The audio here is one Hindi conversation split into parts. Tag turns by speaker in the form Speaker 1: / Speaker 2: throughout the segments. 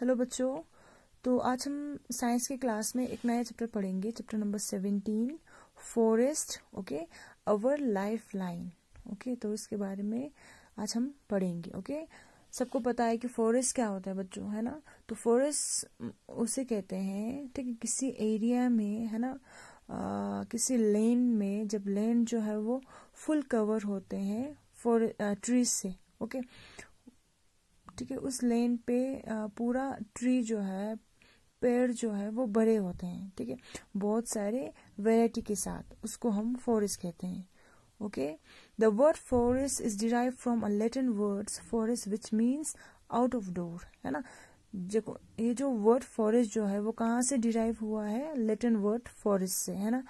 Speaker 1: हेलो बच्चों तो आज हम साइंस के क्लास में एक नया चैप्टर पढ़ेंगे chapter number seventeen forest okay our lifeline okay तो इसके बारे में आज हम पढ़ेंगे ओके सबको पता है कि फॉरेस्ट क्या होता है बच्चों है ना तो फॉरेस्ट उसे कहते हैं ठीक है किसी एरिया में है ना आ, किसी लेन में जब लेन जो है वो फुल कवर होते हैं फॉर ट्रीज से ओके ठीक है उस लेन पे पूरा ट्री जो है पेड़ जो है वो बड़े होते हैं ठीक है बहुत सारे वेराइटी के साथ उसको हम फॉरेस्ट कहते हैं okay the word forest is derive from a Latin word forest which means out of door है ना देखो ये जो वर्ड फॉरेस्ट जो है वो कहाँ से डिराइव हुआ है लेटन वर्ड फॉरेस्ट से है ना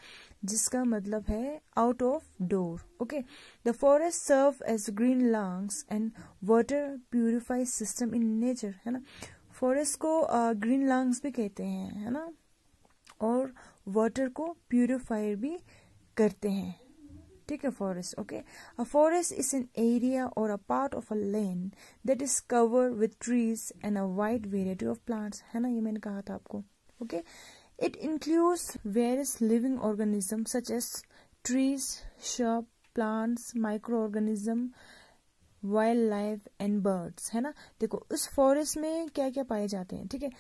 Speaker 1: जिसका मतलब है out of door okay the forest serve as green lungs and water purify system in nature है ना फॉरेस्ट को ग्रीन uh, लंग्स भी कहते हैं है ना और वाटर को प्यूरिफायर भी करते हैं ठीक है forest okay a forest is an area और a part of a land that is cover with trees and a wide variety of plants है ना ये मैंने कहा था आपको okay okay? It includes various living organisms such as trees, shrub, plants, microorganism, wildlife and birds है ना देखो उस फॉरेस्ट में क्या क्या पाए जाते हैं ठीक है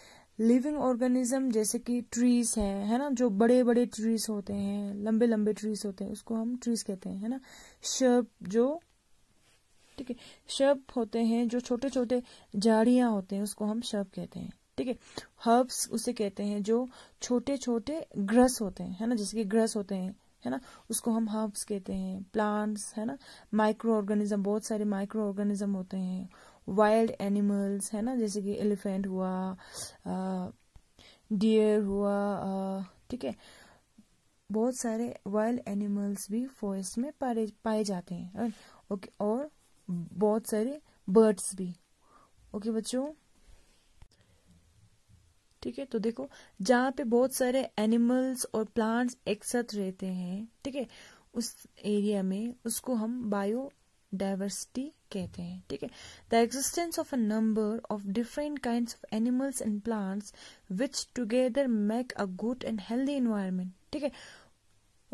Speaker 1: लिविंग ऑर्गेनिज्म जैसे कि ट्रीज हैं है ना जो बड़े बड़े ट्रीज होते हैं लंबे लंबे ट्रीज होते हैं उसको हम ट्रीज कहते हैं है ना शर्प जो ठीक है शर्प होते हैं जो छोटे छोटे झाड़ियां होते हैं उसको हम शर्प कहते हैं ठीक है हर्ब्स उसे कहते हैं जो छोटे छोटे ग्रस होते हैं है ना जैसे कि ग्रस होते हैं है ना उसको हम हर्ब्स कहते हैं प्लांट्स है ना माइक्रो ऑर्गेनिज्म बहुत सारे माइक्रो ऑर्गेनिज्म होते हैं वाइल्ड एनिमल्स है ना जैसे कि एलिफेंट हुआ डियर हुआ ठीक है बहुत सारे वाइल्ड एनिमल्स भी फॉरेस्ट में पाए पाए जाते हैं ओके और बहुत सारे बर्ड्स भी ओके बच्चों ठीक है तो देखो जहां पे बहुत सारे एनिमल्स और प्लांट्स एक साथ रहते हैं ठीक है उस एरिया में उसको हम बायो डायवर्सिटी कहते हैं ठीक है the existence of a number of different kind of animals and plants which together make a good and healthy environment ठीक है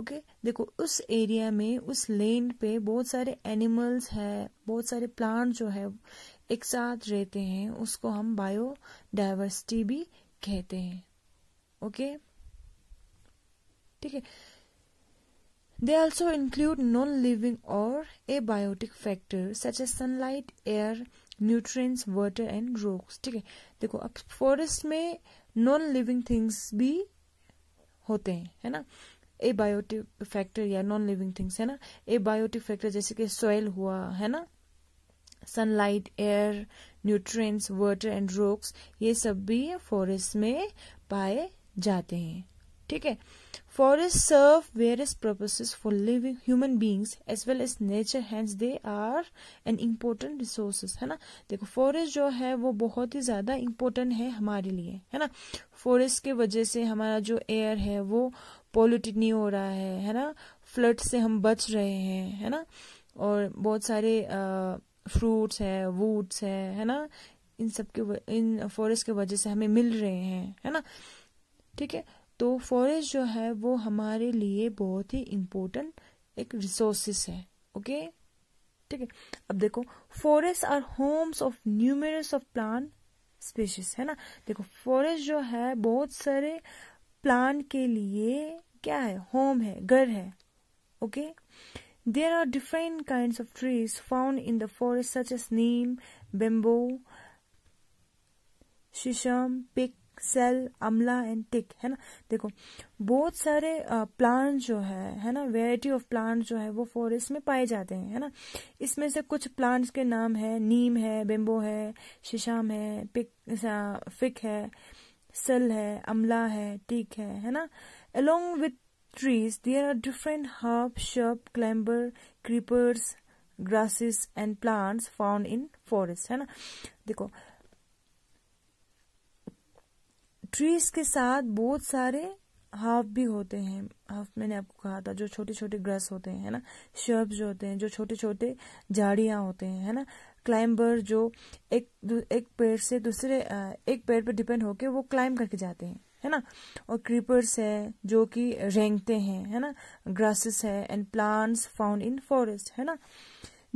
Speaker 1: ओके okay? देखो उस एरिया में उस लेन पे बहुत सारे एनिमल्स है बहुत सारे प्लांट जो है एक साथ रहते हैं उसको हम बायो डायवर्सिटी भी कहते हैं ओके ठीक है ऑल्सो इंक्लूड नॉन लिविंग और abiotic factor such a sunlight air nutrients, water and rocks ठीक है देखो अब फॉरेस्ट में नॉन लिविंग थिंग्स भी होते हैं है ना ए बायोटिक फैक्टर या नॉन लिविंग थिंग्स है ना ए बायोटिक फैक्टर जैसे कि सॉयल हुआ है ना sunlight air nutrients water and rocks ये सब भी फॉरेस्ट में पाए जाते हैं ठीक है forest serve various purposes for living human beings as well as nature hands they are an important resources है ना देखो फॉरेस्ट जो है वो बहुत ही ज्यादा इम्पोर्टेंट है हमारे लिए है ना फॉरेस्ट के वजह से हमारा जो एयर है वो पॉल्यूटेड नहीं हो रहा है है ना फ्लड से हम बच रहे हैं है ना और बहुत सारे आ, फ्रूट्स है वूड्स है है ना इन सब के इन फॉरेस्ट के वजह से हमें मिल रहे हैं है ना ठीक है तो फॉरेस्ट जो है वो हमारे लिए बहुत ही इम्पोर्टेंट एक रिसोर्सेस है ओके ठीक है अब देखो forest are homes of numerous of plant species है ना देखो फॉरेस्ट जो है बहुत सारे प्लांट के लिए क्या है होम है घर है okay There are different kinds of trees found in the forest such as neem, bamboo, sheesham पिक सेल अमला एंड टिक है ना देखो बहुत सारे प्लांट जो है है ना वेराइटी ऑफ प्लांट जो है वो फॉरेस्ट में पाए जाते हैं है ना इसमें से कुछ प्लांट्स के नाम है नीम है बेम्बो है शीशाम है पिक फिक है सेल है अमला है टिक है है ना along with trees there are different herb shrub climber creepers grasses and plants found in forest है na देखो ट्रीज के साथ बहुत सारे हाफ भी होते हैं हाफ मैंने आपको कहा था जो छोटे छोटे ग्रास होते हैं है ना शर्ब्स जो होते हैं जो छोटे छोटे झाड़ियां होते हैं है ना क्लाइंबर जो एक एक पेड़ से दूसरे एक पेड़ पर डिपेंड होके वो क्लाइंब करके जाते हैं है ना और क्रीपर्स है जो कि रेंगते हैं है ना ग्रासेस है and plants found in forest है ना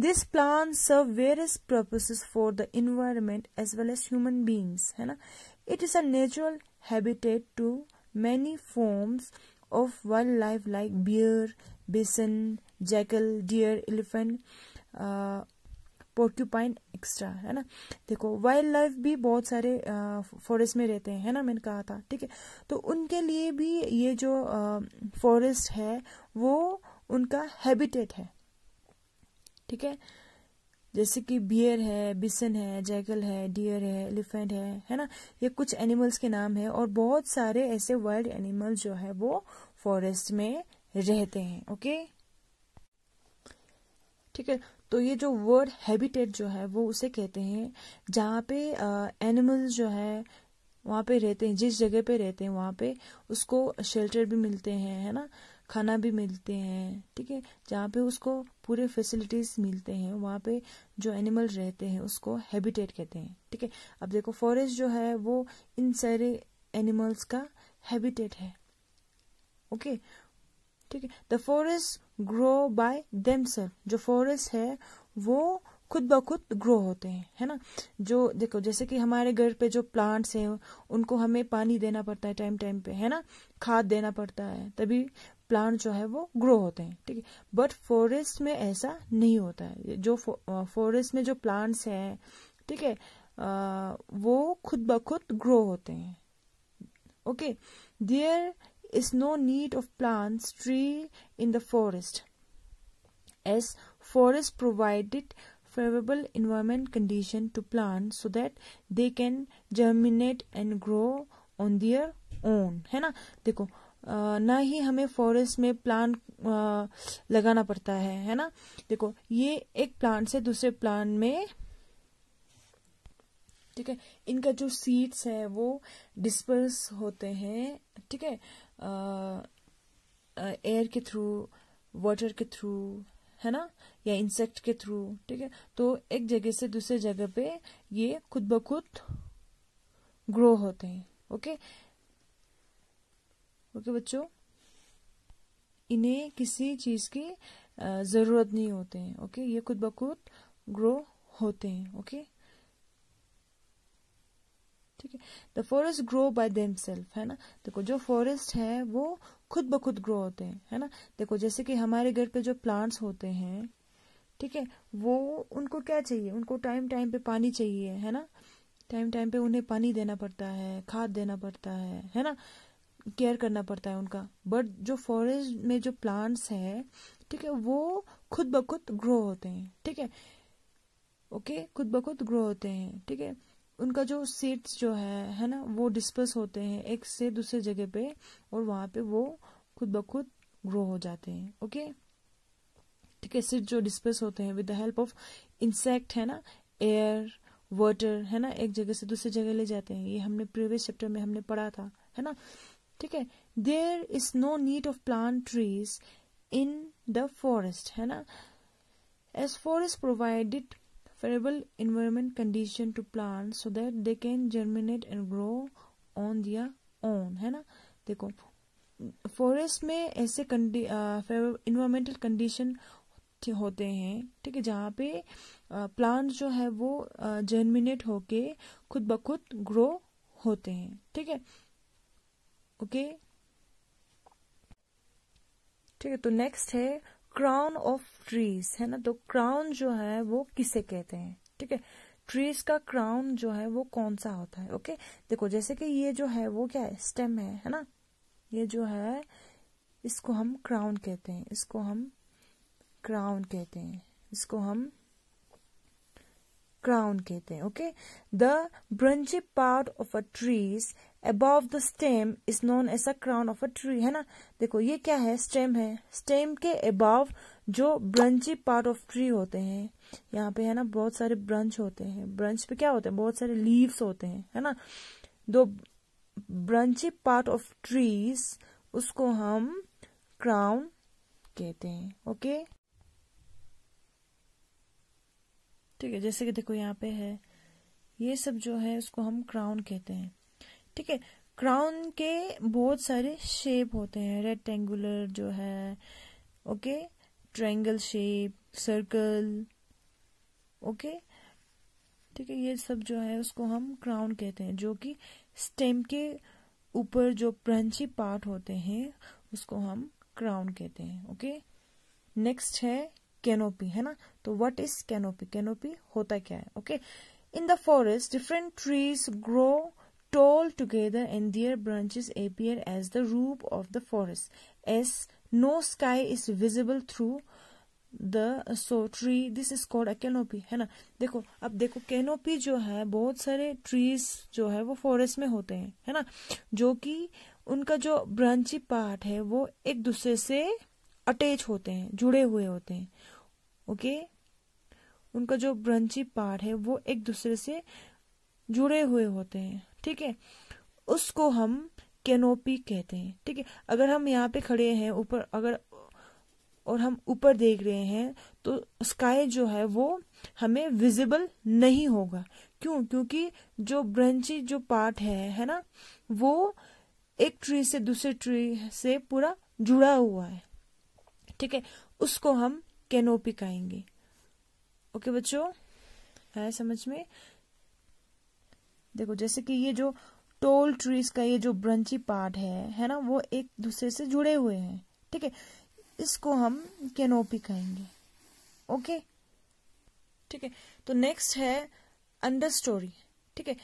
Speaker 1: this plant serve various purposes for the environment as well as human beings है ना it is a natural habitat to many forms of wildlife like bear bison jackal deer elephant porcupine extra है ना देखो वाइल्ड लाइफ भी बहुत सारे फॉरेस्ट में रहते हैं है ना मैंने कहा था ठीक है तो उनके लिए भी ये जो फॉरेस्ट है वो उनका हैबिटेट है ठीक है जैसे कि बियर है बिसन है जैगल है डियर है एलिफेंट है है ना ये कुछ एनिमल्स के नाम है और बहुत सारे ऐसे वाइल्ड एनिमल्स जो है वो फॉरेस्ट में रहते हैं ओके ठीक है तो ये जो वर्ड हैबिटेट जो है वो उसे कहते हैं जहाँ पे एनिमल्स जो है वहाँ पे रहते हैं जिस जगह पे रहते हैं वहाँ पे उसको शेल्टर भी मिलते हैं है ना खाना भी मिलते हैं ठीक है जहाँ पे उसको पूरे फैसिलिटीज मिलते हैं वहाँ पे जो एनिमल रहते हैं उसको हैबिटेट कहते हैं ठीक है अब देखो फॉरेस्ट जो है वो इन सारे एनिमल्स का हैबिटेट है ओके okay? ठीक है the forest grow by themselves जो फॉरेस्ट है वो खुद ब खुद ग्रो होते हैं है ना जो देखो जैसे कि हमारे घर पे जो प्लांट्स हैं उनको हमें पानी देना पड़ता है टाइम टाइम पे है ना खाद देना पड़ता है तभी प्लांट जो है वो ग्रो होते हैं ठीक है बट फॉरेस्ट में ऐसा नहीं होता है जो फॉरेस्ट में जो प्लांट्स हैं ठीक है वो खुद ब खुद ग्रो होते हैं okay there is no need of plants tree in the forest as forest provided favorable environment condition to plant so that they can germinate and grow on their own है ना देखो ना ही हमें फॉरेस्ट में प्लांट लगाना पड़ता है है ना देखो ये एक प्लांट से दूसरे प्लांट में ठीक है इनका जो सीड्स है वो डिस्पर्स होते हैं ठीक है एयर के थ्रू वाटर के थ्रू है ना या इंसेक्ट के थ्रू ठीक है तो एक जगह से दूसरे जगह पे ये खुद ब खुद ग्रो होते हैं ओके ओके बच्चों इन्हें किसी चीज की जरूरत नहीं होते हैं ओके ये खुद ब खुद ग्रो होते हैं ओके ठीक है the forest grow by themself है ना देखो जो फॉरेस्ट है वो खुद ब खुद ग्रो होते हैं है ना देखो जैसे कि हमारे घर पे जो प्लांट्स होते हैं ठीक है वो उनको क्या चाहिए उनको टाइम टाइम पे पानी चाहिए है ना टाइम टाइम पे उन्हें पानी देना पड़ता है खाद देना पड़ता है है ना केयर करना पड़ता है उनका बट जो फॉरेस्ट में जो प्लांट्स है ठीक है वो खुद ब खुद ग्रो होते हैं ठीक है ओके खुद ब खुद ग्रो होते हैं ठीक है उनका जो सीड्स जो है है ना वो डिस्पर्स होते हैं एक से दूसरे जगह पे और वहाँ पे वो खुद ब खुद ग्रो हो जाते हैं ओके ठीक है सीड जो डिस्पर्स होते हैं with the help of insect है ना एयर वाटर है ना एक जगह से दूसरी जगह ले जाते हैं ये हमने प्रीवियस चैप्टर में हमने पढ़ा था है ना ठीक है there is no need of plant trees in the forest है ना as forest provided favorable environment condition to plants so that they can germinate and grow on their own है ना देखो फॉरेस्ट में ऐसे इन्वायरमेंटल कंडीशन होते हैं ठीक है जहाँ पे प्लांट जो है वो जर्मिनेट होके खुद ब खुद ग्रो होते हैं ठीक है ओके ठीक है तो नेक्स्ट है क्राउन ऑफ ट्रीज है ना तो क्राउन जो है वो किसे कहते हैं ठीक है ट्रीज का क्राउन जो है वो कौन सा होता है ओके देखो जैसे कि ये जो है वो क्या है स्टेम है है ना ये जो है इसको हम क्राउन कहते हैं इसको हम क्राउन कहते हैं इसको हम क्राउन कहते हैं okay the branchy part of a trees above the stem is known as a crown of a tree है ना देखो ये क्या है स्टेम है स्टेम के अबव जो ब्रंची पार्ट ऑफ ट्री होते हैं यहाँ पे है ना बहुत सारे ब्रंच होते हैं ब्रंच पे क्या होते हैं बहुत सारे लीव्स होते हैं है ना दो ब्रंची पार्ट ऑफ ट्रीज उसको हम क्राउन कहते हैं ओके ठीक है जैसे कि देखो यहाँ पे है ये सब जो है उसको हम क्राउन कहते हैं ठीक है क्राउन के बहुत सारे शेप होते हैं रेक्टेंगुलर जो है okay triangle shape circle okay ठीक है ये सब जो है उसको हम क्राउन कहते हैं जो कि स्टेम के ऊपर जो ब्रांची पार्ट होते हैं उसको हम क्राउन कहते हैं ओके नेक्स्ट है कैनोपी है ना तो व्हाट इज कैनोपी कैनोपी होता क्या है okay in the forest different trees grow tall together and their branches appear as the roof of the forest. As no sky is visible through the so tree this is called a canopy है ना देखो अब देखो कैनोपी जो है बहुत सारे ट्रीज जो है वो फॉरेस्ट में होते हैं है ना जो कि उनका जो ब्रांची पार्ट है वो एक दूसरे से अटैच होते हैं जुड़े हुए होते हैं ओके उनका जो ब्रांची पार्ट है वो एक दूसरे से जुड़े हुए होते हैं ठीक है उसको हम कैनोपी कहते हैं ठीक है अगर हम यहाँ पे खड़े हैं ऊपर अगर और हम ऊपर देख रहे हैं तो स्काई जो है वो हमें विजिबल नहीं होगा क्यों क्योंकि जो ब्रंची जो पार्ट है है ना वो एक ट्री से दूसरे ट्री से पूरा जुड़ा हुआ है ठीक है उसको हम कैनोपी कहेंगे ओके बच्चों आया समझ में देखो जैसे कि ये जो टोल ट्रीज का ये जो ब्रंची पार्ट है है ना वो एक दूसरे से जुड़े हुए हैं ठीक है इसको हम केनोपी कहेंगे ओके ठीक है तो नेक्स्ट है अंडर स्टोरी ठीक है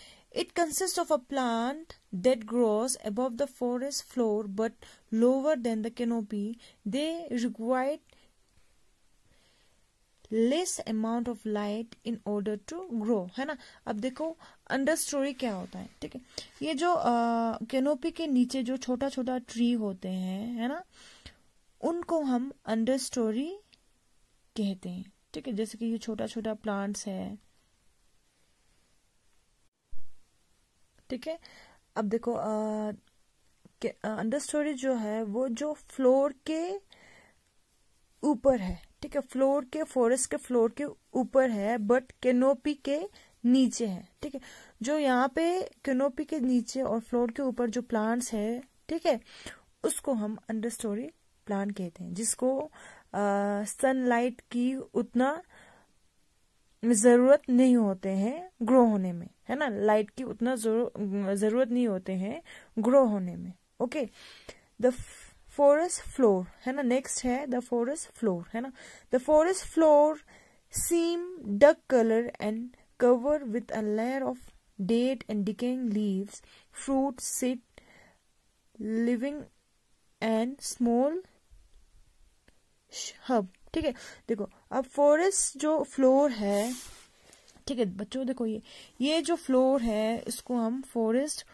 Speaker 1: it consist of a plant that grows above the forest floor but lower than the canopy they required less amount of light in order to grow है ना अब देखो अंडर स्टोरी क्या होता है ठीक है ये जो कैनोपी के नीचे जो छोटा छोटा ट्री होते हैं है ना उनको हम अंडर स्टोरी कहते हैं ठीक है जैसे कि ये छोटा छोटा प्लांट्स है ठीक है अब देखो अंडर स्टोरी जो है वो जो फ्लोर के ऊपर है ठीक है फ्लोर के फॉरेस्ट के फ्लोर के ऊपर है बट केनोपी के नीचे है ठीक है जो यहाँ पे केनोपी के नीचे और फ्लोर के ऊपर जो प्लांट्स है ठीक है उसको हम अंडर स्टोरी प्लांट कहते हैं जिसको सनलाइट की उतना जरूरत नहीं होते हैं ग्रो होने में है ना लाइट की उतना जरूरत नहीं होते हैं ग्रो होने में ओके द फॉरेस्ट फ्लोर है ना नेक्स्ट है द फॉरेस्ट फ्लोर है ना the forest floor seem dark colour and cover with a layer of dead and decaying leaves fruit seed living and small herb ठीक है देखो अब फॉरेस्ट जो फ्लोर है ठीक है बच्चों देखो ये ये जो फ्लोर है इसको हम फॉरेस्ट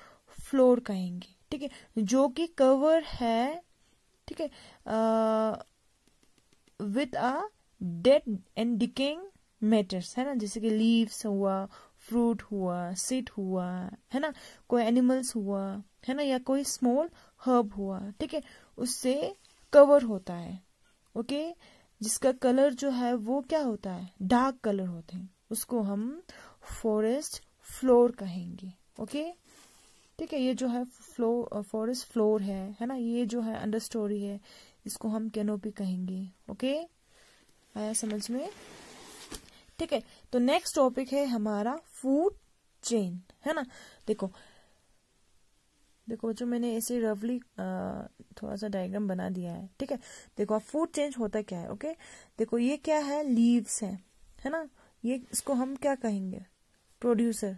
Speaker 1: फ्लोर कहेंगे ठीक है जो कि कवर है ठीक है with a dead and decaying matters है ना जैसे कि लीव्स हुआ फ्रूट हुआ सीट हुआ है ना कोई एनिमल्स हुआ है ना या कोई स्मॉल हर्ब हुआ ठीक है उससे कवर होता है ओके जिसका कलर जो है वो क्या होता है डार्क कलर होते हैं उसको हम फॉरेस्ट फ्लोर कहेंगे ओके ठीक है ये जो है फ्लो फॉरेस्ट फ्लोर है है ना ये जो है अंडर स्टोरी है इसको हम कैनोपी कहेंगे ओके आया समझ में ठीक है तो नेक्स्ट टॉपिक है हमारा फूड चेन है ना देखो देखो जो मैंने ऐसे रफली थोड़ा सा डायग्राम बना दिया है ठीक है देखो अब फूड चेंज होता क्या है ओके देखो ये क्या है लीव्स है है ना ये इसको हम क्या कहेंगे प्रोड्यूसर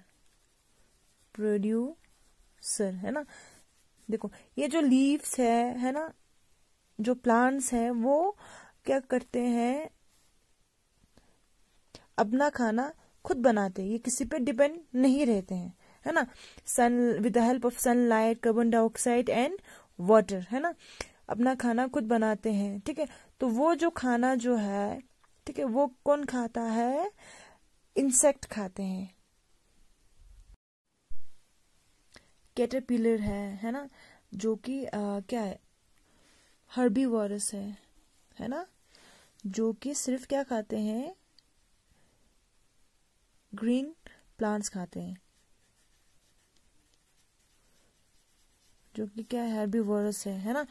Speaker 1: प्रोड्यू सर है ना देखो ये जो लीव्स है है ना जो प्लांट्स हैं वो क्या करते हैं अपना खाना खुद बनाते हैं ये किसी पे डिपेंड नहीं रहते हैं है ना sun with the help of sunlight carbon dioxide and water है ना अपना खाना खुद बनाते हैं ठीक है तो वो जो खाना जो है ठीक है वो कौन खाता है इंसेक्ट खाते हैं कैटरपिलर है है ना जो कि क्या है हर्बी वॉरस है है ना जो कि सिर्फ क्या खाते हैं ग्रीन प्लांट्स खाते हैं जो कि क्या है वॉरस है है ना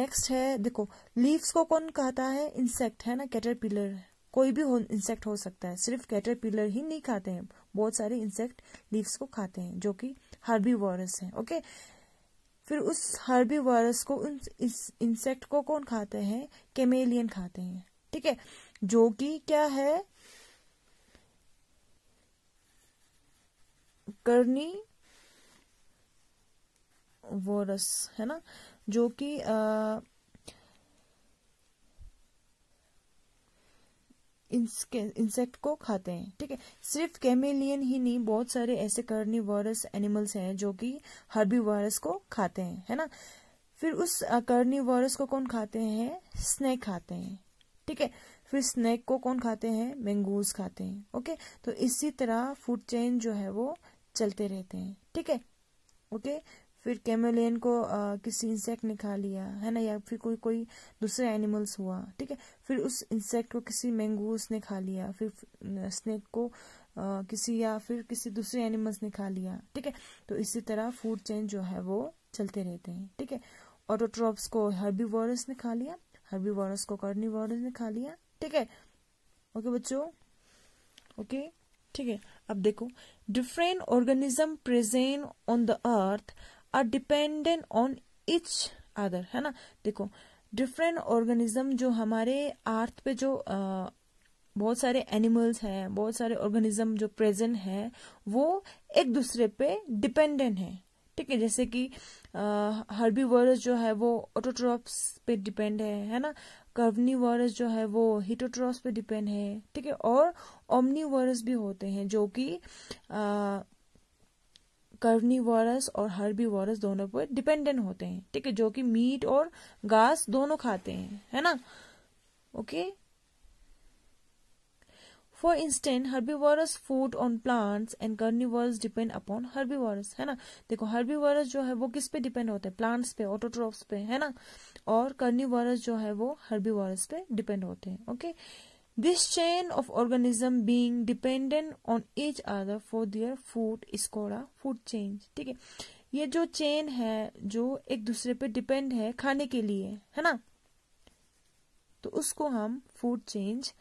Speaker 1: नेक्स्ट है देखो लीव्स को कौन कहता है इंसेक्ट है ना कैटरपिलर कोई भी हो इंसेक्ट हो सकता है सिर्फ कैटरपिलर ही नहीं खाते हैं बहुत सारे इंसेक्ट लीव्स को खाते हैं जो कि हर्बी वायरस है ओके फिर उस हर्बी वायरस को उन इस इंसेक्ट को कौन खाते हैं केमेलियन खाते हैं ठीक है जो कि क्या है करनी वोरस है ना जो कि इंसेक्ट को खाते हैं ठीक है सिर्फ कैमेलियन ही नहीं बहुत सारे ऐसे कर्निवर्स एनिमल्स हैं जो कि हर्बीवर्स को खाते हैं है ना फिर उस कर्निवर्स को कौन खाते हैं स्नैक खाते हैं ठीक है फिर स्नैक को कौन खाते हैं मैंगूज खाते हैं ओके तो इसी तरह फूड चेन जो है वो चलते रहते हैं ठीक है ओके फिर कैमोलियन को आ, किसी इंसेक्ट ने खा लिया है ना या फिर कोई कोई दूसरे एनिमल्स हुआ ठीक है फिर उस इंसेक्ट को किसी मैंगूस ने खा लिया फिर स्नेक को आ, किसी या फिर किसी दूसरे एनिमल्स ने खा लिया ठीक है तो इसी तरह फूड चेन जो है वो चलते रहते हैं ठीक है ऑटोट्रॉप्स को हर्बी ने खा लिया हर्बी को कर्नीवोरस ने खा लिया ठीक है ओके बच्चो ओके ठीक है अब देखो different organism present on the earth are dependent on each other है ना देखो डिफरेंट ऑर्गेनिज्म जो हमारे अर्थ पे जो आ, बहुत सारे एनिमल्स हैं बहुत सारे ऑर्गेनिज्म जो प्रेजेंट है वो एक दूसरे पे डिपेंडेंट है ठीक है जैसे कि हर्बी वर्स जो है वो ऑटोट्रॉप्स पे डिपेंड है है ना कर्वनी वर्स जो है वो हिटोट्रॉप्स पे डिपेंड है ठीक है और वर्स भी होते हैं जो कि कर्निवोरस और हर्बीवोरस दोनों पर डिपेंडेंट होते हैं ठीक है जो कि मीट और घास दोनों खाते हैं है ना ओके फॉर इंस्टेंट वॉरस food on plants and carnivorous depend upon herbivorous है ना देखो हर्बीवोरस जो है वो किस पे डिपेंड होते हैं प्लांट्स पे ऑटोट्रॉप्स पे है ना और कर्निवोरस जो है वो हर्बीवोरस पे डिपेंड होते हैं okay okay? This chain of organism being dependent on each other for their food is called a food chain. ठीक है ये जो चेन है जो एक दूसरे पे डिपेंड है खाने के लिए है ना तो उसको हम फूड चेंज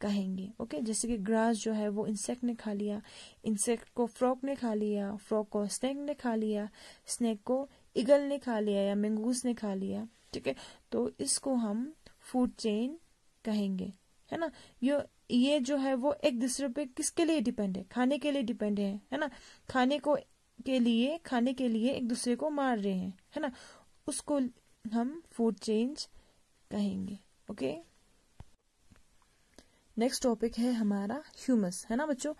Speaker 1: कहेंगे ओके जैसे कि ग्रास जो है वो इंसेक्ट ने खा लिया इंसेक्ट को फ्रॉक ने खा लिया फ्रॉक को स्नैक ने खा लिया स्नेक को ईगल ने खा लिया या मैंगूस ने खा लिया ठीक है तो इसको हम फूड चेन कहेंगे है ना ये ये जो है वो एक दूसरे पे किसके लिए डिपेंड है खाने के लिए डिपेंड है है ना खाने को के लिए खाने के लिए एक दूसरे को मार रहे हैं है ना उसको हम फूड चेंज कहेंगे ओके नेक्स्ट टॉपिक है हमारा ह्यूमस है ना बच्चों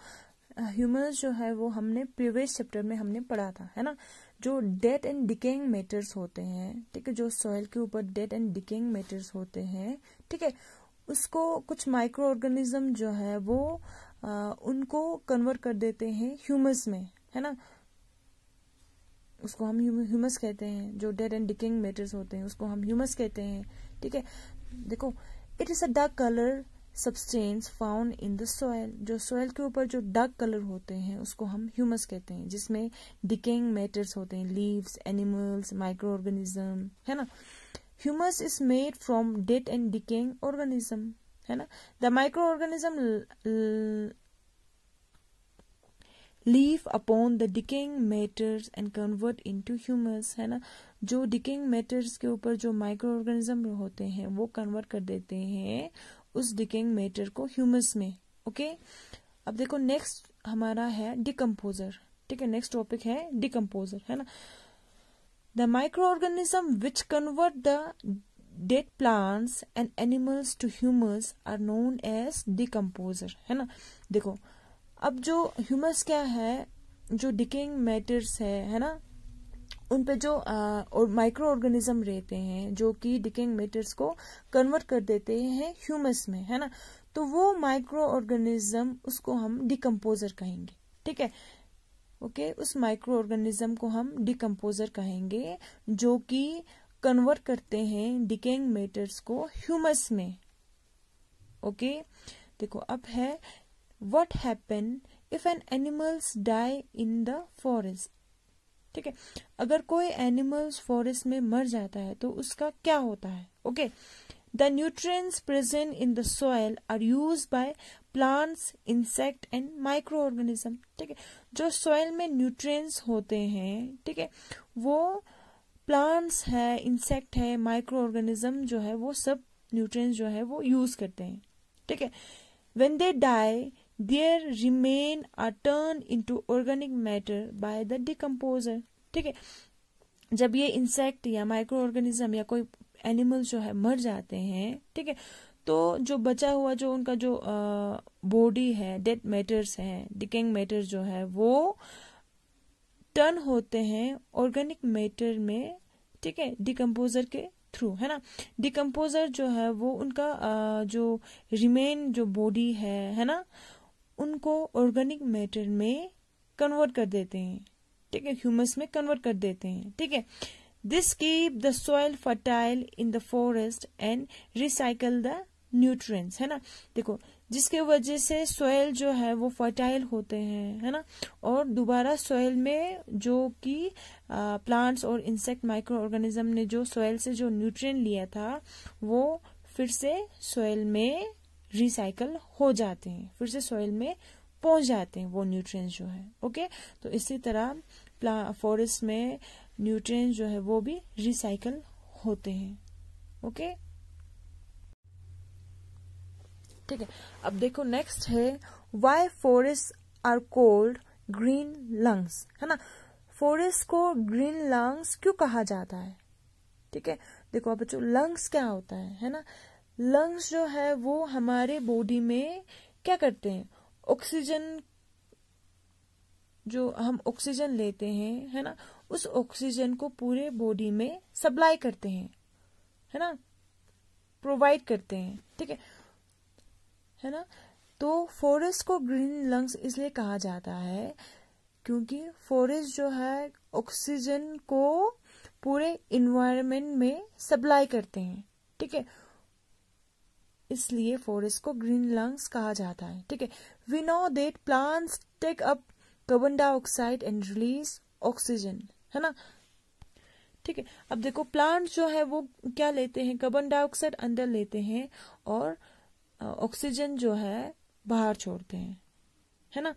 Speaker 1: ह्यूमस जो है वो हमने प्रीवियस चैप्टर में हमने पढ़ा था है ना जो डेड एंड डिकेइंग मैटर्स होते हैं ठीक है जो सॉइल के ऊपर डेड एंड डिकेइंग मैटर्स होते हैं ठीक है उसको कुछ माइक्रो ऑर्गेनिज्म जो है वो आ, उनको कन्वर्ट कर देते हैं ह्यूमस में है ना उसको हम ह्यूमस कहते हैं जो डेड एंड डिकिंग मेटर्स होते हैं उसको हम ह्यूमस कहते हैं ठीक है देखो it is a dark colour substance found in the soil जो सॉयल के ऊपर जो डार्क कलर होते हैं उसको हम ह्यूमस कहते हैं जिसमें डिकिंग मैटर्स होते हैं लीव्स एनिमल्स माइक्रो ऑर्गेनिज्म है ना humus is made from dead and decaying organism है ना the microorganism live upon the decaying matters and convert to humus है ना जो डिकेंग मैटर्स के ऊपर जो माइक्रो ऑर्गेनिज्म होते हैं वो कन्वर्ट कर देते हैं उस डिकेंग मैटर को ह्यूमस में ओके okay? अब देखो नेक्स्ट हमारा है डिकम्पोजर ठीक है नेक्स्ट टॉपिक है डिकम्पोजर है ना The microorganism which convert the dead plants and animals to humus are known as decomposer है ना देखो अब जो ह्यूमस क्या है जो डिकिंग मैटर्स है है ना उन पे जो माइक्रो ऑर्गेनिज्म रहते हैं जो कि डिकिंग मैटर्स को कन्वर्ट कर देते हैं ह्यूमस में है ना तो वो माइक्रो ऑर्गेनिज्म उसको हम डिकम्पोजर कहेंगे ठीक है ओके okay? उस माइक्रो ऑर्गेनिज्म को हम डिकम्पोजर कहेंगे जो कि कन्वर्ट करते हैं डिकेंग मेटर्स को ह्यूमस में ओके okay? देखो अब है what happen if an animals die in the forest ठीक है अगर कोई एनिमल्स फॉरेस्ट में मर जाता है तो उसका क्या होता है okay the nutrients present in the soil are use by plants insect and micro organism ठीक है जो सॉइल में न्यूट्रिएंट्स होते हैं ठीक है वो प्लांट्स है इंसेक्ट है माइक्रो ऑर्गेनिज्म जो है वो सब न्यूट्रिएंट्स जो है वो यूज करते हैं ठीक है when they die their remain are turn into organic matter by the decomposer ठीक है जब ये इंसेक्ट या माइक्रो ऑर्गेनिज्म या कोई एनिमल जो है मर जाते हैं ठीक है तो जो बचा हुआ जो उनका जो बॉडी है डेड मैटर्स है डिकेंग मैटर जो है वो टर्न होते हैं ऑर्गेनिक मैटर में ठीक है डिकम्पोजर के थ्रू है ना डिकम्पोजर जो है वो उनका आ, जो रिमेन जो बॉडी है है ना उनको ऑर्गेनिक मैटर में कन्वर्ट कर देते हैं ठीक है ह्यूमस में कन्वर्ट कर देते हैं ठीक है this keep the soil fertile in the forest and recycle the nutrients है ना देखो जिसके वजह से सोयल जो है वो फर्टाइल होते हैं है ना और दोबारा सोयल में जो कि प्लांट्स और इंसेक्ट माइक्रो ऑर्गेनिज्म ने जो सोयल से जो न्यूट्रिएंट लिया था वो फिर से सोयल में रिसाइकल हो जाते हैं फिर से सोयल में पहुंच जाते हैं वो न्यूट्रिएंट्स जो है ओके तो इसी तरह फॉरेस्ट में न्यूट्रिएंट्स जो है वो भी रिसाइकल होते हैं ओके ठीक है अब देखो नेक्स्ट है why forest are called green lungs है ना फोरेस्ट को ग्रीन लंग्स क्यों कहा जाता है ठीक है देखो अब बच्चों लंग्स क्या होता है है ना लंग्स जो है वो हमारे बॉडी में क्या करते हैं ऑक्सीजन जो हम ऑक्सीजन लेते हैं है ना उस ऑक्सीजन को पूरे बॉडी में सप्लाई करते हैं है ना प्रोवाइड करते हैं ठीक है है ना तो फॉरेस्ट को ग्रीन लंग्स इसलिए कहा जाता है क्योंकि फॉरेस्ट जो है ऑक्सीजन को पूरे इन्वायरमेंट में सप्लाई करते हैं ठीक है इसलिए फॉरेस्ट को ग्रीन लंग्स कहा जाता है ठीक है we know that plants take up carbon dioxide and release oxygen है ना ठीक है अब देखो प्लांट्स जो है वो क्या लेते हैं कार्बन डाइऑक्साइड अंदर लेते हैं और ऑक्सीजन जो है बाहर छोड़ते हैं है ना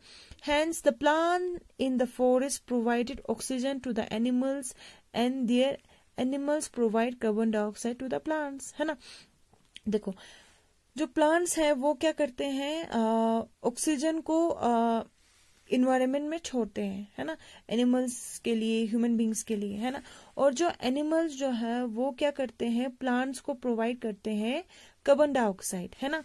Speaker 1: hence the plant in the forest provided oxygen to the animals and their animals provide carbon dioxide to the plants है ना देखो जो प्लांट्स हैं वो क्या करते हैं ऑक्सीजन को इन्वायरमेंट में छोड़ते हैं है ना एनिमल्स के लिए ह्यूमन बींग्स के लिए है ना और जो एनिमल्स जो है वो क्या करते हैं प्लांट्स को प्रोवाइड करते हैं कार्बन डाइऑक्साइड है ना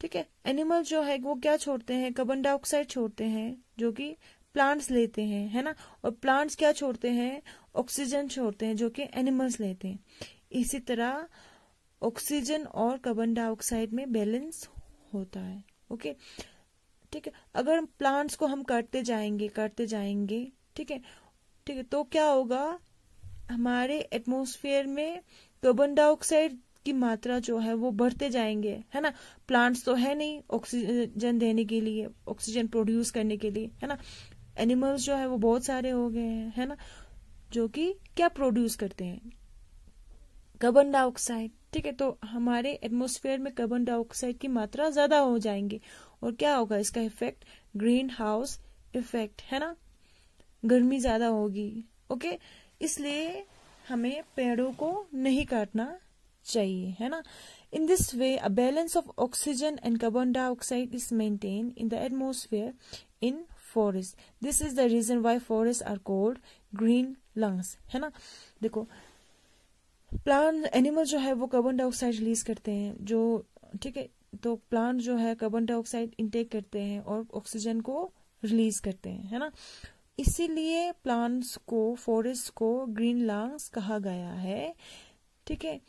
Speaker 1: ठीक है एनिमल जो है वो क्या छोड़ते हैं कार्बन डाइऑक्साइड छोड़ते हैं जो कि प्लांट्स लेते हैं है ना और प्लांट्स क्या छोड़ते हैं ऑक्सीजन छोड़ते हैं जो कि एनिमल्स लेते हैं इसी तरह ऑक्सीजन और कार्बन डाइऑक्साइड में बैलेंस होता है ओके ठीक है अगर प्लांट्स को हम काटते जाएंगे काटते जाएंगे ठीक है ठीक है तो क्या होगा हमारे एटमोसफेयर में कार्बन डाइऑक्साइड की मात्रा जो है वो बढ़ते जाएंगे है ना प्लांट्स तो है नहीं ऑक्सीजन देने के लिए ऑक्सीजन प्रोड्यूस करने के लिए है ना एनिमल्स जो है वो बहुत सारे हो गए हैं है ना जो कि क्या प्रोड्यूस करते हैं कार्बन डाइऑक्साइड ठीक है तो हमारे एटमोसफेयर में कार्बन डाइऑक्साइड की मात्रा ज्यादा हो जाएंगी और क्या होगा इसका इफेक्ट ग्रीन हाउस इफेक्ट है ना गर्मी ज्यादा होगी ओके इसलिए हमें पेड़ों को नहीं काटना चाहिए है ना in this way a balance of oxygen and carbon dioxide is maintain in the atmosphere in forest this is the reason why forest are called green lungs है ना देखो प्लांट एनिमल जो है वो कार्बन डाइऑक्साइड रिलीज करते हैं जो ठीक है तो प्लांट जो है कार्बन डाइऑक्साइड इंटेक करते हैं और ऑक्सीजन को रिलीज करते हैं है ना इसीलिए प्लांट्स को फॉरेस्ट को ग्रीन लंग्स कहा गया है ठीक है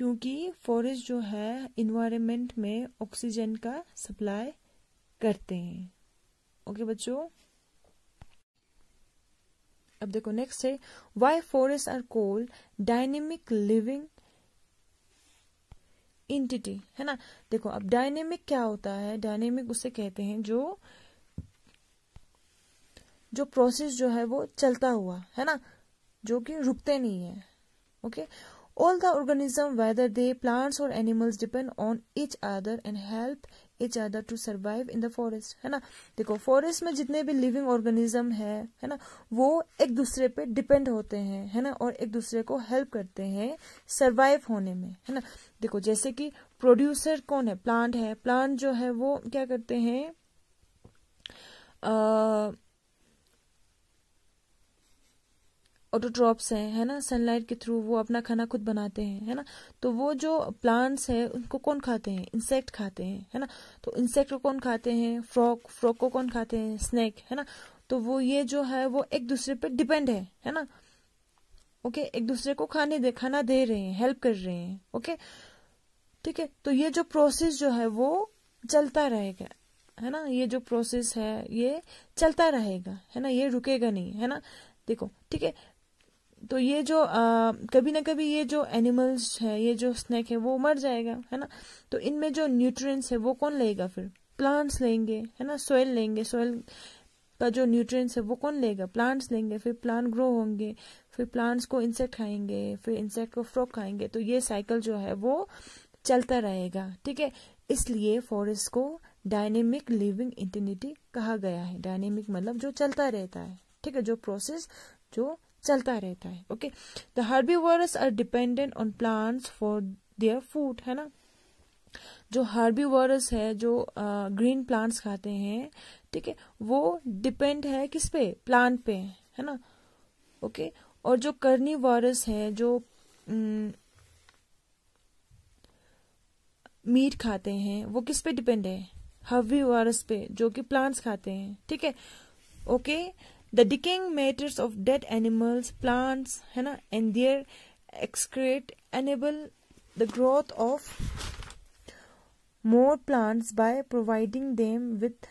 Speaker 1: क्योंकि फॉरेस्ट जो है इन्वायरमेंट में ऑक्सीजन का सप्लाई करते हैं ओके okay, बच्चों अब देखो नेक्स्ट है why forest are called dynamic living entity है ना देखो अब डायनेमिक क्या होता है डायनेमिक उसे कहते हैं जो जो प्रोसेस जो है वो चलता हुआ है ना जो कि रुकते नहीं है okay okay? All the organism whether they plants or animals, depend on each other and help each other to survive in the forest hai na dekho forest mein jitne bhi living organism hai hai na wo ek dusre pe depend hote hain hai na aur ek dusre ko help karte hain survive hone mein hai na dekho jaise ki producer kon hai plant hai plant जो है वो क्या करते हैं ऑटोड्रॉप्स हैं है ना सनलाइट के थ्रू वो अपना खाना खुद बनाते हैं है ना तो वो जो प्लांट्स है उनको कौन खाते हैं इंसेक्ट खाते हैं है ना तो इंसेक्ट को कौन खाते हैं फ्रॉक फ्रॉक को कौन खाते हैं स्नैक है ना तो वो ये जो है वो एक दूसरे पर डिपेंड है है ना ओके एक दूसरे को खाने दे खाना दे रहे हैं हेल्प कर रहे हैं ओके ठीक है तो ये जो प्रोसेस जो है वो चलता रहेगा है ना ये जो प्रोसेस है ये चलता रहेगा है ना ये रुकेगा नहीं है ना देखो ठीक है तो ये जो आ, कभी ना कभी ये जो एनिमल्स है ये जो स्नैक है वो मर जाएगा है ना तो इनमें जो न्यूट्रिएंट्स है वो कौन लेगा फिर प्लांट्स लेंगे है ना सोयल लेंगे सोयल का जो न्यूट्रिएंट्स है वो कौन लेगा प्लांट्स लेंगे फिर प्लांट ग्रो होंगे फिर प्लांट्स को इंसेक्ट खाएंगे फिर इंसेक्ट को फ्रॉक खाएंगे तो ये साइकिल जो है वो चलता रहेगा ठीक है इसलिए फॉरेस्ट को डायनेमिक लिविंग इंटिनिटी कहा गया है डायनेमिक मतलब जो चलता रहता है ठीक है जो प्रोसेस जो चलता रहता है okay the herbivores are dependent on plants for their food है ना जो वर्स है जो ग्रीन प्लांट्स खाते हैं ठीक है वो डिपेंड है किस पे प्लांट पे है ना ओके और जो कर्नीवर्स है जो मीट mm, मीट खाते हैं वो किस पे डिपेंड है हर्बीवर्स पे जो कि प्लांट्स खाते हैं ठीक है okay the decaying matters of dead animals plants है ना and their excreta enable the growth of more plants by providing them with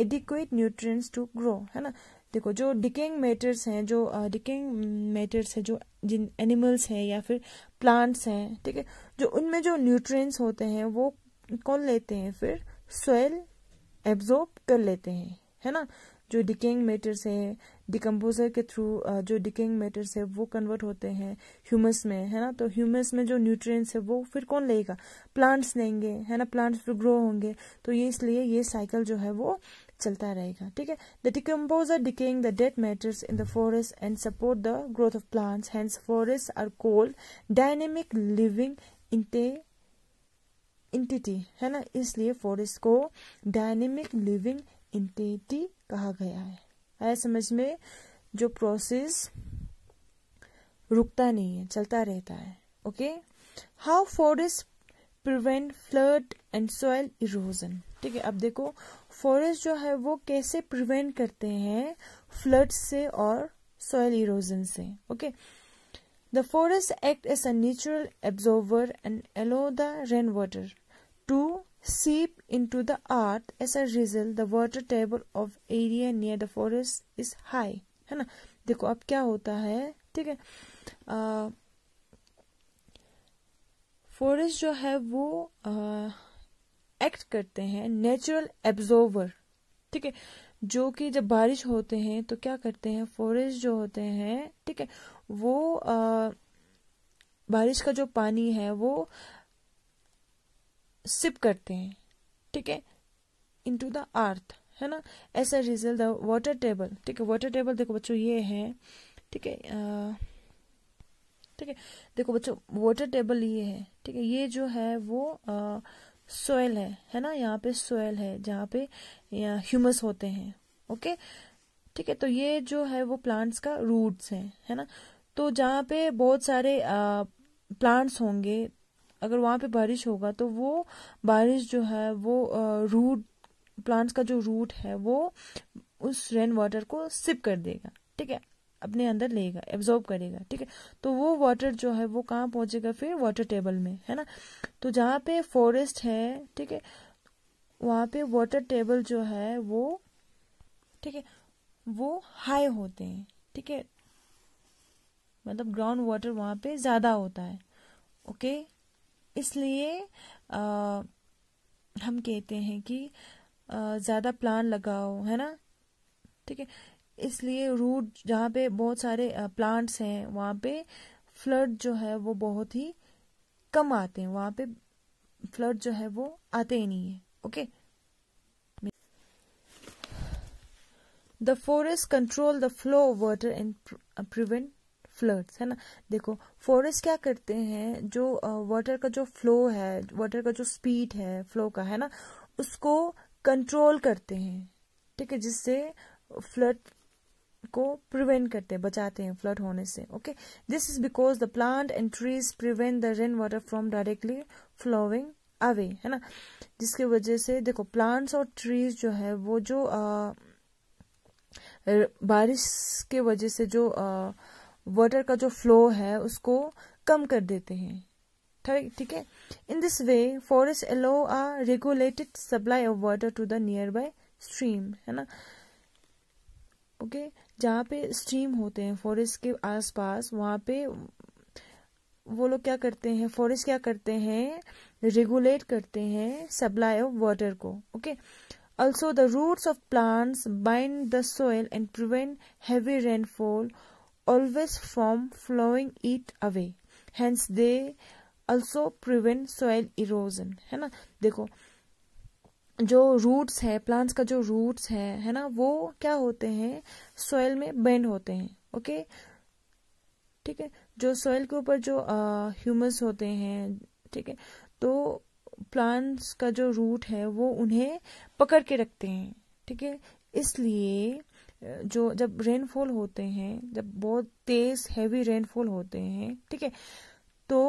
Speaker 1: adequate nutrients to grow है ना देखो जो डिकिंग मैटर्स हैं जो डिकिंग मैटर्स है जो जिन एनिमल्स हैं या फिर प्लांट्स हैं ठीक है जो उनमें जो न्यूट्रिएंट्स होते हैं वो कौन लेते हैं फिर सोयल एब्जॉर्ब कर लेते हैं है ना जो डिकेइंग मैटर्स हैं डिकम्पोजर के थ्रू जो डिकेइंग मैटर्स है वो कन्वर्ट होते हैं ह्यूमस में है ना तो ह्यूमस में जो न्यूट्रिएंट्स है वो फिर कौन लेगा प्लांट्स लेंगे है ना प्लांट्स फिर ग्रो होंगे तो ये इसलिए ये साइकिल जो है वो चलता रहेगा ठीक है the decomposer decaying the dead matters in the forest and support the growth of plants hence forest are called dynamic living इंटे इंटिटी है ना इसलिए फॉरेस्ट को डायनेमिक लिविंग इंटिटी कहा गया है आया समझ में जो प्रोसेस रुकता नहीं है चलता रहता है okay how forest prevent flood and soil erosion ठीक है अब देखो फॉरेस्ट जो है वो कैसे प्रिवेंट करते हैं फ्लड से और सॉइल इरोजन से okay the forest act as a natural absorber and allow the rain water to seep into the earth as a result the water table of area near the forest is high है ना देखो अब क्या होता है ठीक है फॉरेस्ट जो है वो एक्ट करते हैं नेचुरल एब्जॉर्वर ठीक है जो कि जब बारिश होते हैं तो क्या करते हैं फॉरेस्ट जो होते हैं ठीक है वो आ, बारिश का जो पानी है वो सिप करते हैं ठीक है इनटू द अर्थ है ना as a result the water table ठीक है वाटर टेबल देखो बच्चों ये है ठीक है ठीक है देखो बच्चों वाटर टेबल ये है ठीक है ये जो है वो सोयल है है ना यहाँ पे सोयल है जहाँ पे ह्यूमस होते हैं ओके ठीक है तो ये जो है वो प्लांट्स का रूट्स हैं है ना तो जहाँ पे बहुत सारे आ, प्लांट्स होंगे अगर वहाँ पे बारिश होगा तो वो बारिश जो है वो रूट प्लांट्स का जो रूट है वो उस रेन वाटर को सिप कर देगा ठीक है अपने अंदर लेगा एब्जॉर्ब करेगा ठीक है तो वो वाटर जो है वो कहाँ पहुंचेगा फिर वाटर टेबल में है ना तो जहाँ पे फॉरेस्ट है ठीक है वहाँ पे वाटर टेबल जो है वो ठीक है वो हाई होते हैं ठीक है मतलब ग्राउंड वाटर वहाँ पे ज़्यादा होता है ओके इसलिए आ, हम कहते हैं कि ज़्यादा प्लान लगाओ है ना ठीक है इसलिए रूट जहाँ पे बहुत सारे प्लांट्स हैं वहाँ पे फ्लड जो है वो बहुत ही कम आते हैं वहाँ पे फ्लड जो है वो आते ही नहीं है okay the forest control the flow of water and prevent floods है ना देखो फॉरेस्ट क्या करते हैं जो वाटर का जो फ्लो है वाटर का जो स्पीड है फ्लो का है ना उसको कंट्रोल करते हैं ठीक है जिससे फ्लड को प्रिवेंट करते हैं बचाते हैं फ्लड होने से okay this is because the plant and trees prevent the rain water from directly flowing away है ना जिसकी वजह से देखो प्लांट्स और ट्रीज जो है वो जो आ, बारिश के वजह से जो आ, वाटर का जो फ्लो है उसको कम कर देते हैं ठीक है in this way forest allow a regulated supply of water to the nearby stream है ना ओके जहां जहाँ पे स्ट्रीम होते हैं फॉरेस्ट के आसपास वहाँ पे वो लोग क्या करते हैं फॉरेस्ट क्या करते हैं रेगुलेट करते हैं सप्लाई ऑफ वाटर को okay also the roots of plants bind the soil and prevent heavy rainfall always from flowing it away hence they also prevent soil erosion है ना देखो जो रूट्स है प्लांट्स का जो रूट्स है है ना वो क्या होते हैं सॉइल में बेंड होते हैं ओके ठीक है जो सॉइल के ऊपर जो ह्यूमस होते हैं ठीक है तो प्लांट्स का जो रूट है वो उन्हें पकड़ के रखते हैं ठीक है इसलिए जो जब रेनफॉल होते हैं जब बहुत तेज हैवी रेनफॉल होते हैं ठीक है तो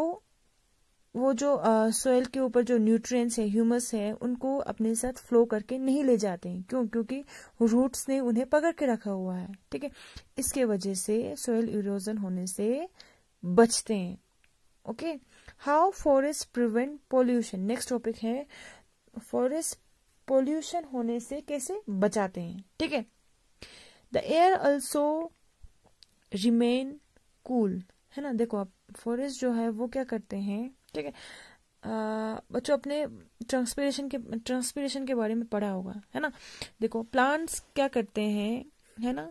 Speaker 1: वो जो सोयल के ऊपर जो न्यूट्रिएंट्स है ह्यूमस है उनको अपने साथ फ्लो करके नहीं ले जाते हैं क्यों क्योंकि रूट्स ने उन्हें पकड़ के रखा हुआ है ठीक है इसके वजह से सोयल इरोजन होने से बचते हैं okay how forest prevent pollution next topic है फॉरेस्ट पोल्यूशन होने से कैसे बचाते हैं ठीक है the air also remain cool है ना देखो आप फॉरेस्ट जो है वो क्या करते हैं ठीक है बच्चों अपने ट्रांसपीरेशन के ट्रांसपीरेशन के बारे में पढ़ा होगा है ना देखो प्लांट्स क्या करते हैं है ना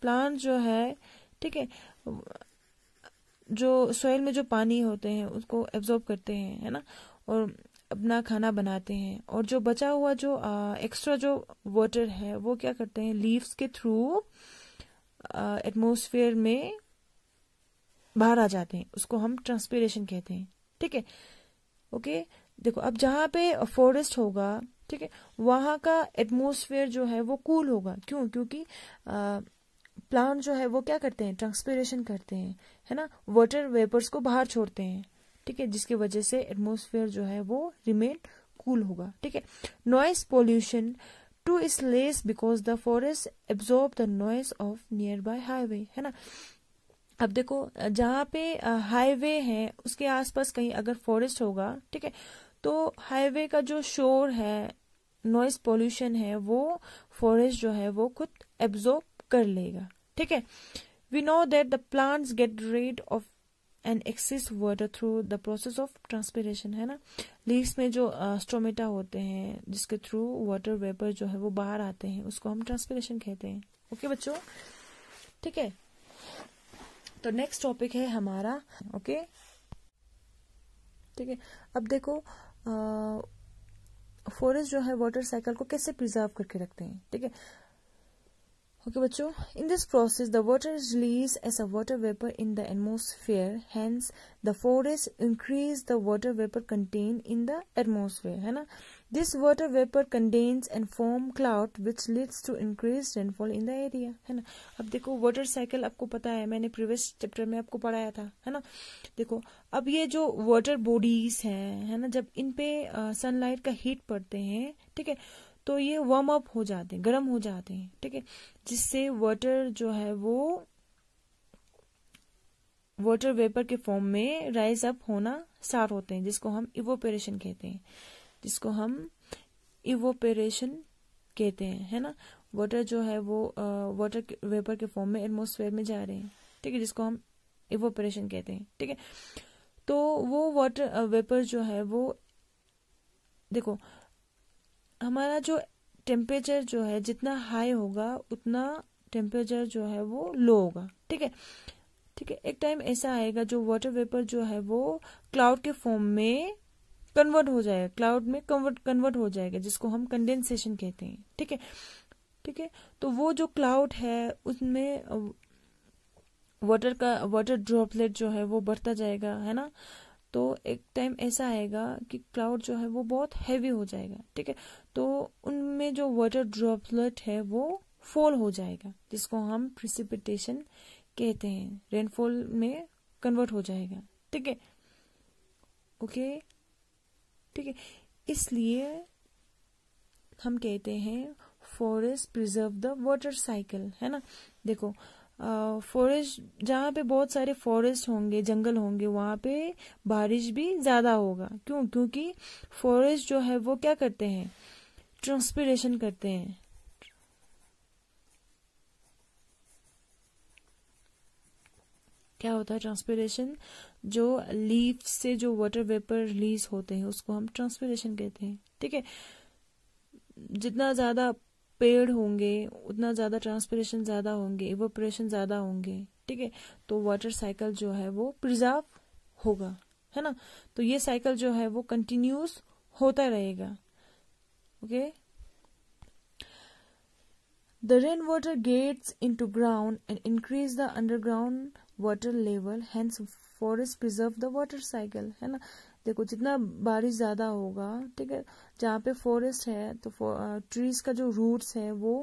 Speaker 1: प्लांट जो है ठीक है जो सॉइल में जो पानी होते हैं उसको एब्जॉर्ब करते हैं है ना और अपना खाना बनाते हैं और जो बचा हुआ जो एक्स्ट्रा जो वाटर है वो क्या करते हैं लीव्स के थ्रू एटमोसफेयर में बाहर आ जाते हैं उसको हम ट्रांसपीरेशन कहते हैं ठीक है ओके देखो अब जहां पे फॉरेस्ट होगा ठीक है वहां का एटमोसफेयर जो है वो कूल cool होगा क्यों क्योंकि प्लांट जो है वो क्या करते हैं ट्रांसपीरेशन करते हैं है ना वाटर वेपर्स को बाहर छोड़ते हैं ठीक है जिसकी वजह से एटमोसफेयर जो है वो रिमेन कूल होगा ठीक है noise pollution too is less because the forest absorb the noise of nearby highway है ना अब देखो जहां पे हाईवे है उसके आसपास कहीं अगर फॉरेस्ट होगा ठीक है तो हाईवे का जो शोर है नॉइस पोल्यूशन है वो फॉरेस्ट जो है वो खुद एब्जॉर्ब कर लेगा ठीक है we know that the plants get rid of and excess water through the process of transpiration है ना लीव्स में जो स्टोमेटा uh, होते हैं जिसके थ्रू वाटर वेपर जो है वो बाहर आते हैं उसको हम ट्रांसपीरेशन कहते हैं ओके okay, बच्चों ठीक है तो नेक्स्ट टॉपिक है हमारा ओके ठीक है अब देखो फॉरेस्ट uh, जो है वाटर साइकिल को कैसे प्रिजर्व करके रखते हैं ठीक है ओके बच्चों in this process the water is release as a water vapour in the atmosphere hence the forest increase the water vapour content in the atmosphere है ना this water vapour condenses and form cloud which leads to increase rainfall in the area है ना अब देखो वाटर साइकिल आपको पता है मैंने प्रीवियस चैप्टर में आपको पढ़ाया था है ना देखो अब ये जो वाटर बॉडीज हैं है ना जब इन पे सनलाइट का हीट पड़ते हैं ठीक है तो ये वार्म अप हो जाते हैं गर्म हो जाते हैं ठीक है जिससे वाटर जो है वो वाटर वेपर के फॉर्म में राइज अप होना स्टार्ट होते हैं जिसको हम इवोपेरेशन कहते हैं जिसको हम इवोपेरेशन कहते हैं है ना वाटर जो है वो वाटर वेपर के फॉर्म में एटमोसफेयर में जा रहे हैं ठीक है जिसको हम इवोपरेशन कहते हैं ठीक है तो वो वाटर वेपर जो है वो देखो हमारा जो टेम्परेचर जो है जितना हाई होगा उतना टेम्परेचर जो है वो लो होगा ठीक है ठीक है एक टाइम ऐसा आएगा जो वाटर वेपर जो है वो क्लाउड के फॉर्म में कन्वर्ट हो जाएगा क्लाउड में कन्वर्ट कन्वर्ट हो जाएगा जिसको हम कंडेंसेशन कहते हैं ठीक है ठीक है तो वो जो क्लाउड है उसमें वाटर का वाटर ड्रॉपलेट जो है वो बढ़ता जाएगा है ना तो एक टाइम ऐसा आएगा कि क्लाउड जो है वो बहुत हैवी हो जाएगा ठीक है तो उनमें जो वाटर ड्रॉपलेट है वो फॉल हो जाएगा जिसको हम प्रिसिपिटेशन कहते हैं रेनफॉल में कन्वर्ट हो जाएगा ठीक है ओके ठीक है इसलिए हम कहते हैं forest preserve the water cycle है ना देखो फॉरेस्ट जहाँ पे बहुत सारे फॉरेस्ट होंगे जंगल होंगे वहाँ पे बारिश भी ज़्यादा होगा क्यों क्योंकि फॉरेस्ट जो है वो क्या करते हैं ट्रांसपीरेशन करते हैं क्या होता है ट्रांसपीरेशन जो लीफ से जो वाटर वेपर रिलीज होते हैं उसको हम ट्रांसपीरेशन कहते हैं ठीक है जितना ज़्यादा पेड़ होंगे उतना ज़्यादा ट्रांसपरेशन ज़्यादा होंगे इवोपरेशन ज़्यादा होंगे ठीक है तो वाटर साइकिल जो है वो प्रिजर्व होगा है ना तो ये साइकिल जो है वो कंटिन्यूस होता रहेगा okay the rain water gets into ground and increase the underground water level hence forest preserve the water cycle है ना देखो जितना बारिश ज़्यादा होगा ठीक है जहाँ पे फॉरेस्ट है तो ट्रीज का जो रूट्स है वो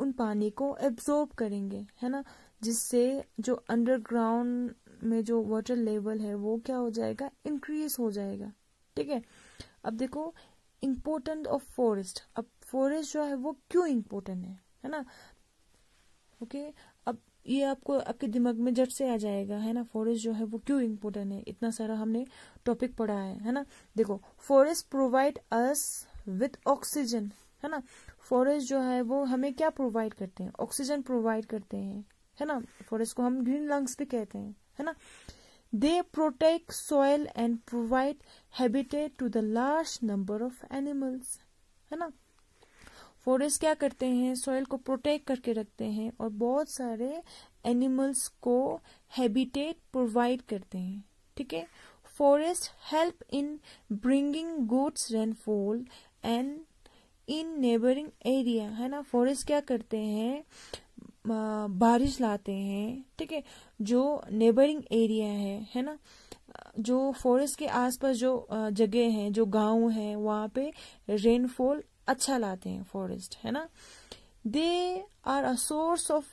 Speaker 1: उन पानी को एब्जॉर्ब करेंगे है ना जिससे जो अंडरग्राउंड में जो वाटर लेवल है वो क्या हो जाएगा इंक्रीज हो जाएगा ठीक है अब देखो इम्पोर्टेंट ऑफ फॉरेस्ट अब फॉरेस्ट जो है वो क्यों इम्पोर्टेंट है है ना ओके okay? ये आपको आपके दिमाग में झट से आ जाएगा है ना फॉरेस्ट जो है वो क्यों इम्पोर्टेंट है इतना सारा हमने टॉपिक पढ़ा है है ना देखो forest provide us with oxygen है ना फॉरेस्ट जो है वो हमें क्या प्रोवाइड करते हैं ऑक्सीजन प्रोवाइड करते हैं है ना फॉरेस्ट को हम ग्रीन लंग्स भी कहते हैं है ना they protect soil and provide habitat to the large number of animals है ना फॉरेस्ट क्या करते हैं सॉइल को प्रोटेक्ट करके रखते हैं और बहुत सारे एनिमल्स को हैबिटेट प्रोवाइड करते हैं ठीक है forest help in bringing goods rainfall and in neighbouring area है ना फॉरेस्ट क्या करते हैं बारिश लाते हैं ठीक है जो नेबरिंग एरिया है है ना जो फॉरेस्ट के आसपास जो जगह है जो गांव है वहाँ पे रेनफॉल अच्छा लाते हैं फॉरेस्ट है ना they are a source of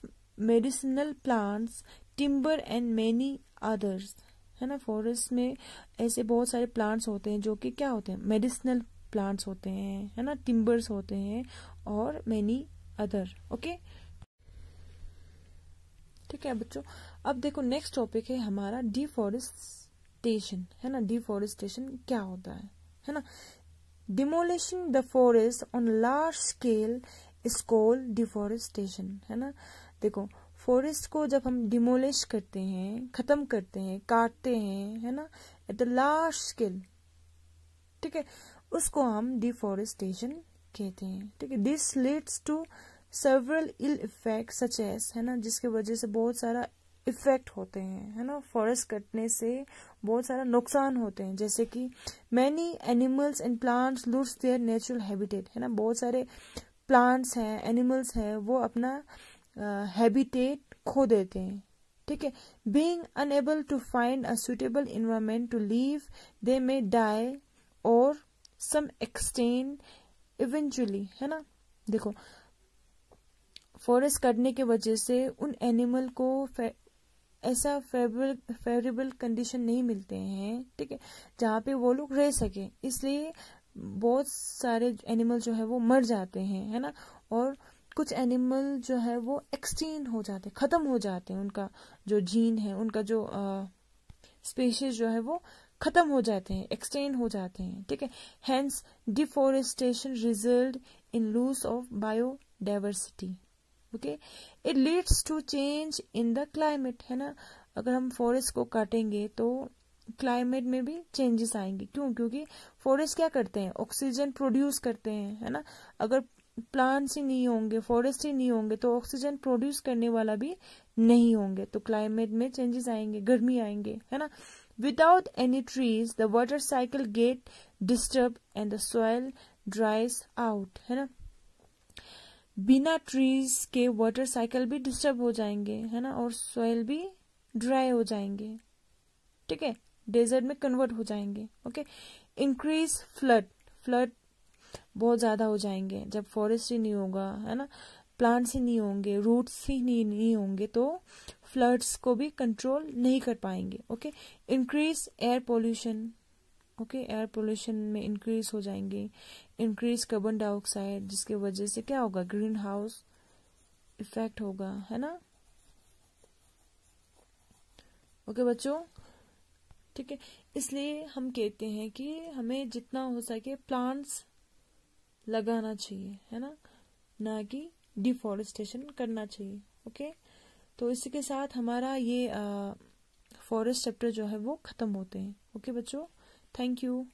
Speaker 1: medicinal plants timber and many others है ना फॉरेस्ट में ऐसे बहुत सारे प्लांट्स होते हैं जो कि क्या होते हैं मेडिसिनल प्लांट्स होते हैं है ना टिम्बर्स होते हैं और मैनी अदर ओके ठीक है बच्चों अब देखो नेक्स्ट टॉपिक है हमारा डिफोरेस्टेशन है ना डिफोरेस्टेशन क्या होता है है ना demolishing the forest on large scale is called है ना देखो फॉरेस्ट को जब हम डिमोलिश करते हैं खत्म करते हैं काटते हैं है ना एट द लार्ज स्केल ठीक है उसको हम डिफोरेस्टेशन कहते हैं ठीक है this leads to several ill effect such as है ना जिसके वजह से बहुत सारा इफ़ेक्ट होते हैं है ना फॉरेस्ट कटने से बहुत सारा नुकसान होते हैं जैसे कि many animals and plants lose their natural habitat है ना बहुत सारे प्लांट्स हैं एनिमल्स हैं वो अपना हैबिटेट uh, खो देते हैं ठीक है being unable to find a suitable environment to live they may die और सम एक्सटेंड इवेंचुअली है ना देखो फॉरेस्ट कटने की वजह से उन एनिमल को ऐसा फेवरेबल फेवरेबल कंडीशन नहीं मिलते हैं ठीक है जहाँ पे वो लोग रह सके इसलिए बहुत सारे एनिमल जो है वो मर जाते हैं है ना और कुछ एनिमल जो है वो एक्सटीन हो जाते ख़त्म हो जाते हैं उनका जो जीन है उनका जो स्पेशीज जो है वो ख़त्म हो जाते हैं एक्सटेंड हो जाते हैं ठीक है hence deforestation result in loss of biodiversity okay it leads to change in the climate है ना अगर हम फॉरेस्ट को काटेंगे तो क्लाइमेट में भी चेंजेस आएंगे क्यों क्योंकि फॉरेस्ट क्या करते हैं ऑक्सीजन प्रोड्यूस करते हैं है ना अगर प्लांट्स ही नहीं होंगे फॉरेस्ट ही नहीं होंगे तो ऑक्सीजन प्रोड्यूस करने वाला भी नहीं होंगे तो क्लाइमेट में चेंजेस आएंगे गर्मी आएंगे है ना without any trees the water cycle get disturb and the soil dries out है ना बिना ट्रीज के वाटर साइकिल भी डिस्टर्ब हो जाएंगे है ना और सॉइल भी ड्राई हो जाएंगे ठीक है डेजर्ट में कन्वर्ट हो जाएंगे ओके इंक्रीज फ्लड फ्लड बहुत ज्यादा हो जाएंगे जब फॉरेस्ट ही नहीं होगा है ना प्लांट्स ही नहीं होंगे रूट्स ही नहीं, नहीं होंगे तो फ्लड्स को भी कंट्रोल नहीं कर पाएंगे okay increase air pollution okay air pollution में इंक्रीज हो जाएंगे इंक्रीज कार्बन डाइऑक्साइड जिसके वजह से क्या होगा ग्रीन हाउस इफेक्ट होगा है ना ओके okay, बच्चों ठीक है इसलिए हम कहते हैं कि हमें जितना हो सके प्लांट्स लगाना चाहिए है ना ना कि डिफॉरेस्टेशन करना चाहिए ओके तो इसी के साथ हमारा ये फॉरेस्ट चैप्टर जो है वो ख़त्म होते हैं ओके बच्चों Thank you.